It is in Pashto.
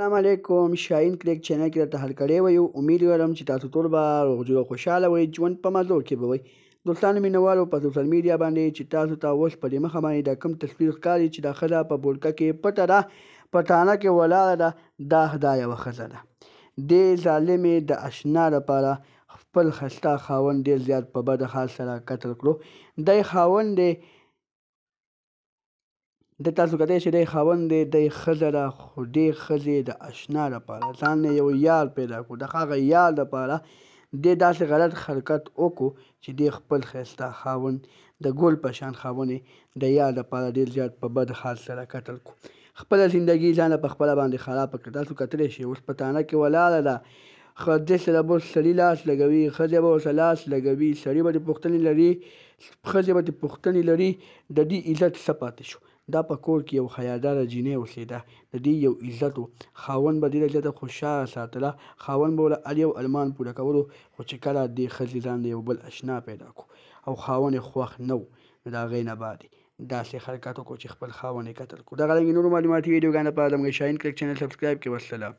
السلام علیکم شاین کلیک چینل کې درته هر کړی وی امید لرم چې تاسو ټول به روغجوړ خوشحاله وئ ژوند په مزو کې به وئ دوستانو مینهوالو په سوشل میډیا باندې چې تاسو ته اوس په دې مخه باندې دا کوم تصویر ښکاري چې دا ښځه په بولکه کې پټه ده په تانه کې ولاړه ده دا دا یوه ښځه ده دې ظالمې د اشنا لپاره خپل خسته خاوند ډېر زیات په بده حال سره قتل کړو دی خاوند دی ده تاسو کتلی شئ دی خاوند دی دی ښځه ده خو دې ښځې د اشنا لپاره ځان نه یو یار پیدا کړو د هغه یار لپاره دې داسې غلط حرکت وکړو چې دې خپل ښایسته خاوند د ګل په شان خاوند د یار لپاره ډېر زیات په بد حال سره قتل کړو خپله زندګي ځان په خپله باندې خرابه کړه تاسو کتلی شئ اوس په تانه کې ولاړه ده ښځې سره به سړي لاس لګوي ښځې به ورسره لاس لګوي سړي به دې پوښتنې لري ښځې به دې پوښتنې لري د دې عزت څه پاتې شو دا په کور کې یوه حیاداره جینۍ اوسېده د دې یو عزت و خاوند به ډېره زیاته خوشحاله ساتله خاوند به ورله هر یو ارمان پوره کولو خو چې کله دې ښځې ځان ته یو بل اشنا پیدا کو او خاوند یې خوښ نه و نو د هغې نه به دې داسې حرکت وکړو چې خپل خاوند یې قتل کړو دغه رنګې نورو معلوماتي ویډیوګانو لپاره د مونږ شاهین کلک چینل سبسکرایب کړئ والسلام